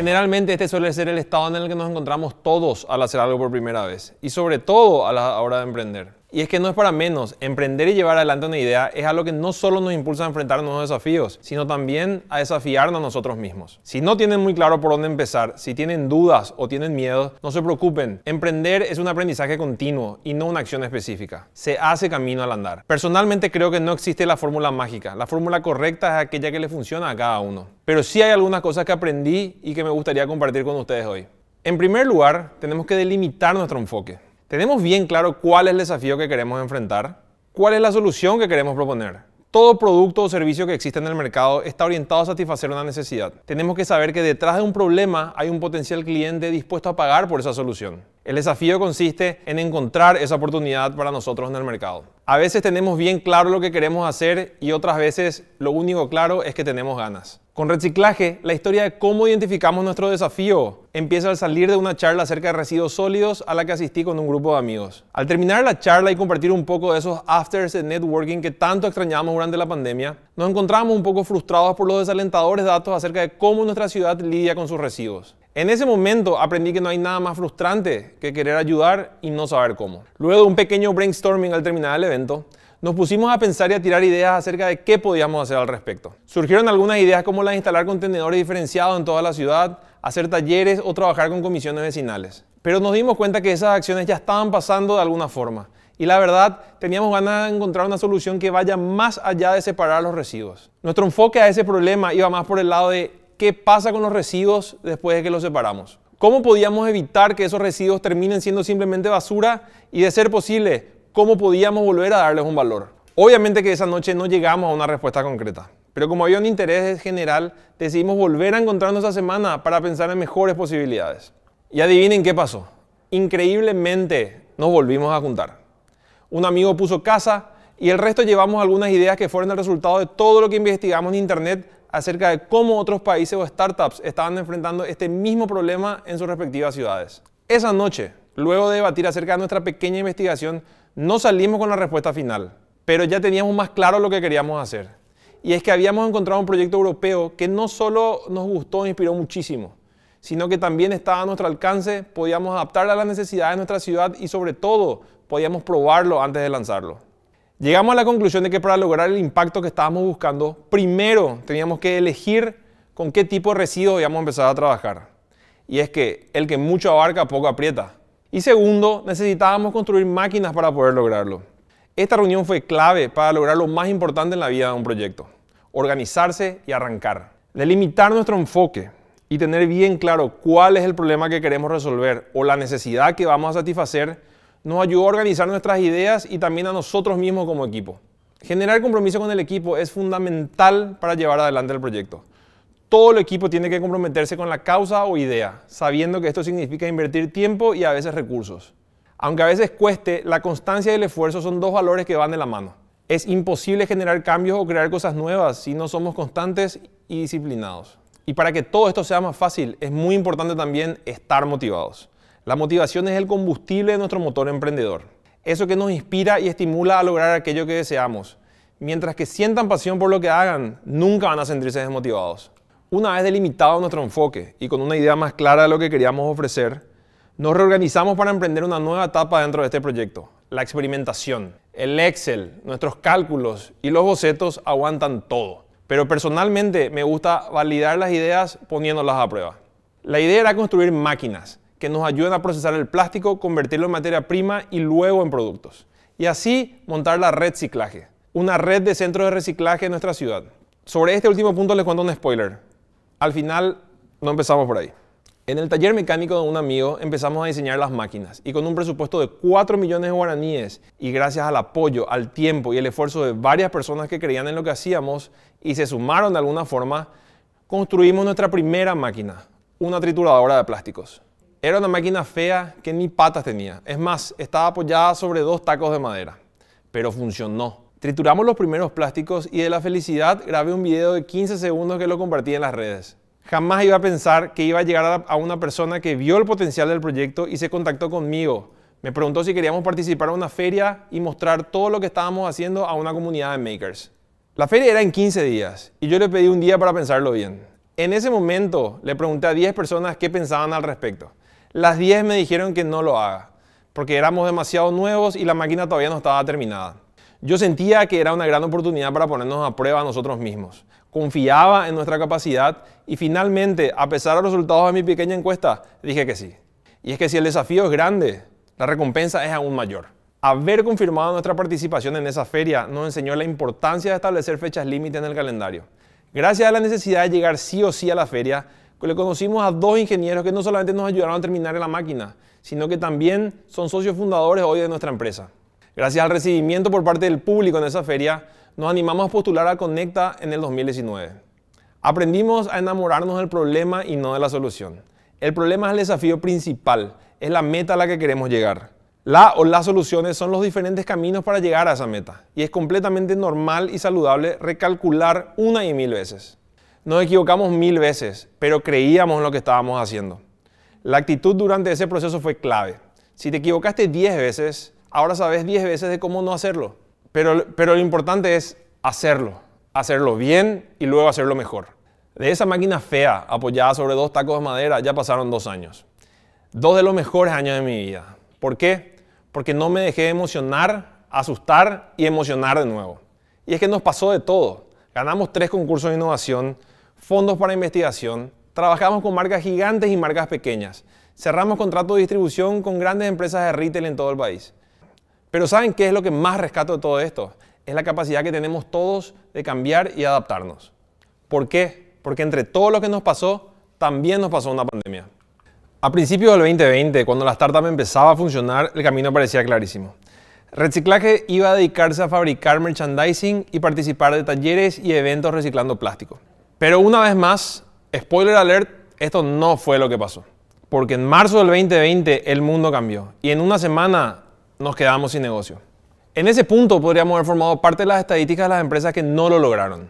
Generalmente este suele ser el estado en el que nos encontramos todos al hacer algo por primera vez y sobre todo a la hora de emprender. Y es que no es para menos, emprender y llevar adelante una idea es algo que no solo nos impulsa a enfrentar nuevos desafíos, sino también a desafiarnos a nosotros mismos. Si no tienen muy claro por dónde empezar, si tienen dudas o tienen miedo, no se preocupen. Emprender es un aprendizaje continuo y no una acción específica. Se hace camino al andar. Personalmente creo que no existe la fórmula mágica. La fórmula correcta es aquella que le funciona a cada uno. Pero sí hay algunas cosas que aprendí y que me gustaría compartir con ustedes hoy. En primer lugar, tenemos que delimitar nuestro enfoque. ¿Tenemos bien claro cuál es el desafío que queremos enfrentar? ¿Cuál es la solución que queremos proponer? Todo producto o servicio que existe en el mercado está orientado a satisfacer una necesidad. Tenemos que saber que detrás de un problema hay un potencial cliente dispuesto a pagar por esa solución. El desafío consiste en encontrar esa oportunidad para nosotros en el mercado. A veces tenemos bien claro lo que queremos hacer y otras veces lo único claro es que tenemos ganas. Con reciclaje, la historia de cómo identificamos nuestro desafío empieza al salir de una charla acerca de residuos sólidos a la que asistí con un grupo de amigos. Al terminar la charla y compartir un poco de esos afters de networking que tanto extrañamos durante la pandemia, nos encontramos un poco frustrados por los desalentadores datos acerca de cómo nuestra ciudad lidia con sus residuos. En ese momento aprendí que no hay nada más frustrante que querer ayudar y no saber cómo. Luego de un pequeño brainstorming al terminar el evento, nos pusimos a pensar y a tirar ideas acerca de qué podíamos hacer al respecto. Surgieron algunas ideas como la de instalar contenedores diferenciados en toda la ciudad, hacer talleres o trabajar con comisiones vecinales. Pero nos dimos cuenta que esas acciones ya estaban pasando de alguna forma. Y la verdad, teníamos ganas de encontrar una solución que vaya más allá de separar los residuos. Nuestro enfoque a ese problema iba más por el lado de ¿qué pasa con los residuos después de que los separamos? ¿Cómo podíamos evitar que esos residuos terminen siendo simplemente basura? Y de ser posible, ¿cómo podíamos volver a darles un valor? Obviamente que esa noche no llegamos a una respuesta concreta, pero como había un interés general, decidimos volver a encontrarnos esa semana para pensar en mejores posibilidades. Y adivinen qué pasó. Increíblemente nos volvimos a juntar. Un amigo puso casa y el resto llevamos algunas ideas que fueron el resultado de todo lo que investigamos en internet acerca de cómo otros países o startups estaban enfrentando este mismo problema en sus respectivas ciudades. Esa noche, luego de debatir acerca de nuestra pequeña investigación, no salimos con la respuesta final, pero ya teníamos más claro lo que queríamos hacer. Y es que habíamos encontrado un proyecto europeo que no solo nos gustó e inspiró muchísimo, sino que también estaba a nuestro alcance, podíamos adaptarlo a las necesidades de nuestra ciudad y sobre todo podíamos probarlo antes de lanzarlo. Llegamos a la conclusión de que para lograr el impacto que estábamos buscando, primero teníamos que elegir con qué tipo de residuos íbamos a empezar a trabajar. Y es que el que mucho abarca, poco aprieta. Y segundo, necesitábamos construir máquinas para poder lograrlo. Esta reunión fue clave para lograr lo más importante en la vida de un proyecto, organizarse y arrancar. Delimitar nuestro enfoque y tener bien claro cuál es el problema que queremos resolver o la necesidad que vamos a satisfacer nos ayudó a organizar nuestras ideas y también a nosotros mismos como equipo. Generar compromiso con el equipo es fundamental para llevar adelante el proyecto. Todo el equipo tiene que comprometerse con la causa o idea, sabiendo que esto significa invertir tiempo y a veces recursos. Aunque a veces cueste, la constancia y el esfuerzo son dos valores que van de la mano. Es imposible generar cambios o crear cosas nuevas si no somos constantes y disciplinados. Y para que todo esto sea más fácil, es muy importante también estar motivados. La motivación es el combustible de nuestro motor emprendedor, eso que nos inspira y estimula a lograr aquello que deseamos. Mientras que sientan pasión por lo que hagan, nunca van a sentirse desmotivados. Una vez delimitado nuestro enfoque y con una idea más clara de lo que queríamos ofrecer, nos reorganizamos para emprender una nueva etapa dentro de este proyecto, la experimentación. El Excel, nuestros cálculos y los bocetos aguantan todo. Pero personalmente me gusta validar las ideas poniéndolas a prueba. La idea era construir máquinas, que nos ayuden a procesar el plástico, convertirlo en materia prima y luego en productos. Y así montar la red ciclaje, una red de centros de reciclaje en nuestra ciudad. Sobre este último punto les cuento un spoiler. Al final no empezamos por ahí. En el taller mecánico de un amigo empezamos a diseñar las máquinas y con un presupuesto de 4 millones de guaraníes y gracias al apoyo, al tiempo y el esfuerzo de varias personas que creían en lo que hacíamos y se sumaron de alguna forma, construimos nuestra primera máquina, una trituradora de plásticos. Era una máquina fea que ni patas tenía. Es más, estaba apoyada sobre dos tacos de madera. Pero funcionó. Trituramos los primeros plásticos y de la felicidad grabé un video de 15 segundos que lo compartí en las redes. Jamás iba a pensar que iba a llegar a una persona que vio el potencial del proyecto y se contactó conmigo. Me preguntó si queríamos participar en una feria y mostrar todo lo que estábamos haciendo a una comunidad de makers. La feria era en 15 días y yo le pedí un día para pensarlo bien. En ese momento le pregunté a 10 personas qué pensaban al respecto. Las 10 me dijeron que no lo haga, porque éramos demasiado nuevos y la máquina todavía no estaba terminada. Yo sentía que era una gran oportunidad para ponernos a prueba nosotros mismos. Confiaba en nuestra capacidad y finalmente, a pesar de los resultados de mi pequeña encuesta, dije que sí. Y es que si el desafío es grande, la recompensa es aún mayor. Haber confirmado nuestra participación en esa feria nos enseñó la importancia de establecer fechas límite en el calendario. Gracias a la necesidad de llegar sí o sí a la feria, le conocimos a dos ingenieros que no solamente nos ayudaron a terminar en la máquina, sino que también son socios fundadores hoy de nuestra empresa. Gracias al recibimiento por parte del público en esa feria, nos animamos a postular a Conecta en el 2019. Aprendimos a enamorarnos del problema y no de la solución. El problema es el desafío principal, es la meta a la que queremos llegar. La o las soluciones son los diferentes caminos para llegar a esa meta y es completamente normal y saludable recalcular una y mil veces. Nos equivocamos mil veces, pero creíamos en lo que estábamos haciendo. La actitud durante ese proceso fue clave. Si te equivocaste diez veces, ahora sabes diez veces de cómo no hacerlo. Pero, pero lo importante es hacerlo, hacerlo bien y luego hacerlo mejor. De esa máquina fea apoyada sobre dos tacos de madera ya pasaron dos años. Dos de los mejores años de mi vida. ¿Por qué? Porque no me dejé emocionar, asustar y emocionar de nuevo. Y es que nos pasó de todo. Ganamos tres concursos de innovación, fondos para investigación, trabajamos con marcas gigantes y marcas pequeñas. Cerramos contratos de distribución con grandes empresas de retail en todo el país. Pero ¿saben qué es lo que más rescato de todo esto? Es la capacidad que tenemos todos de cambiar y adaptarnos. ¿Por qué? Porque entre todo lo que nos pasó, también nos pasó una pandemia. A principios del 2020, cuando la startup empezaba a funcionar, el camino parecía clarísimo. Reciclaje iba a dedicarse a fabricar merchandising y participar de talleres y eventos reciclando plástico. Pero una vez más, spoiler alert, esto no fue lo que pasó. Porque en marzo del 2020 el mundo cambió y en una semana nos quedamos sin negocio. En ese punto podríamos haber formado parte de las estadísticas de las empresas que no lo lograron.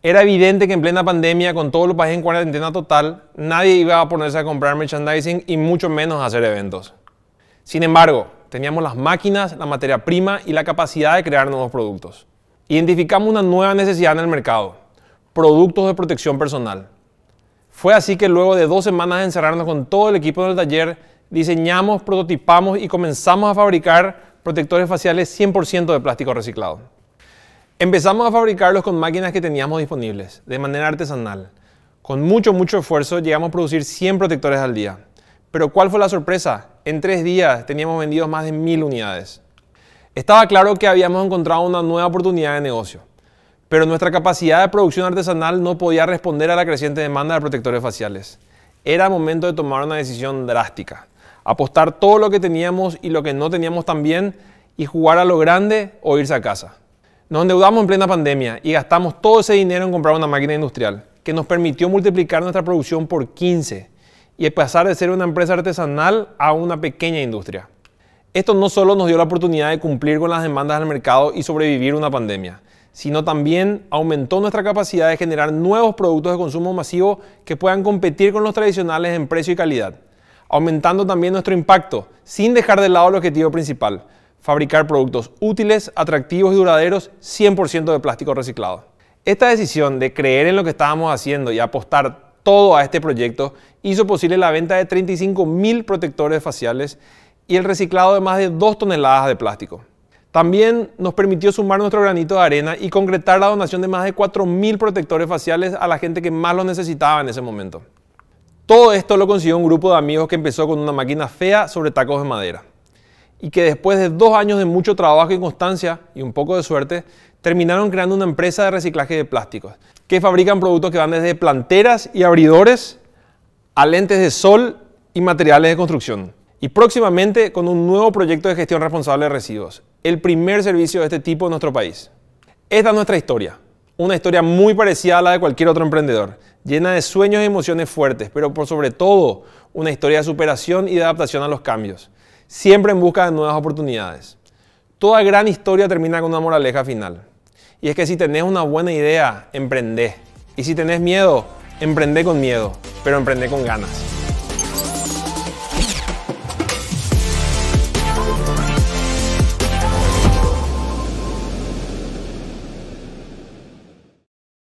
Era evidente que en plena pandemia, con todos los países en cuarentena total, nadie iba a ponerse a comprar merchandising y mucho menos a hacer eventos. Sin embargo, teníamos las máquinas, la materia prima y la capacidad de crear nuevos productos. Identificamos una nueva necesidad en el mercado, productos de protección personal. Fue así que luego de dos semanas de encerrarnos con todo el equipo del taller, diseñamos, prototipamos y comenzamos a fabricar protectores faciales 100% de plástico reciclado. Empezamos a fabricarlos con máquinas que teníamos disponibles, de manera artesanal. Con mucho, mucho esfuerzo llegamos a producir 100 protectores al día. Pero ¿cuál fue la sorpresa? En tres días teníamos vendidos más de mil unidades. Estaba claro que habíamos encontrado una nueva oportunidad de negocio pero nuestra capacidad de producción artesanal no podía responder a la creciente demanda de protectores faciales. Era momento de tomar una decisión drástica, apostar todo lo que teníamos y lo que no teníamos también y jugar a lo grande o irse a casa. Nos endeudamos en plena pandemia y gastamos todo ese dinero en comprar una máquina industrial que nos permitió multiplicar nuestra producción por 15 y pasar de ser una empresa artesanal a una pequeña industria. Esto no solo nos dio la oportunidad de cumplir con las demandas del mercado y sobrevivir una pandemia, sino también aumentó nuestra capacidad de generar nuevos productos de consumo masivo que puedan competir con los tradicionales en precio y calidad, aumentando también nuestro impacto, sin dejar de lado el objetivo principal, fabricar productos útiles, atractivos y duraderos 100% de plástico reciclado. Esta decisión de creer en lo que estábamos haciendo y apostar todo a este proyecto hizo posible la venta de 35.000 protectores faciales y el reciclado de más de 2 toneladas de plástico. También nos permitió sumar nuestro granito de arena y concretar la donación de más de 4.000 protectores faciales a la gente que más lo necesitaba en ese momento. Todo esto lo consiguió un grupo de amigos que empezó con una máquina fea sobre tacos de madera y que después de dos años de mucho trabajo y constancia y un poco de suerte, terminaron creando una empresa de reciclaje de plásticos, que fabrican productos que van desde planteras y abridores a lentes de sol y materiales de construcción. Y próximamente con un nuevo proyecto de gestión responsable de residuos, el primer servicio de este tipo en nuestro país. Esta es nuestra historia, una historia muy parecida a la de cualquier otro emprendedor, llena de sueños y emociones fuertes, pero por sobre todo una historia de superación y de adaptación a los cambios, siempre en busca de nuevas oportunidades. Toda gran historia termina con una moraleja final. Y es que si tenés una buena idea, emprende. Y si tenés miedo, emprende con miedo, pero emprende con ganas.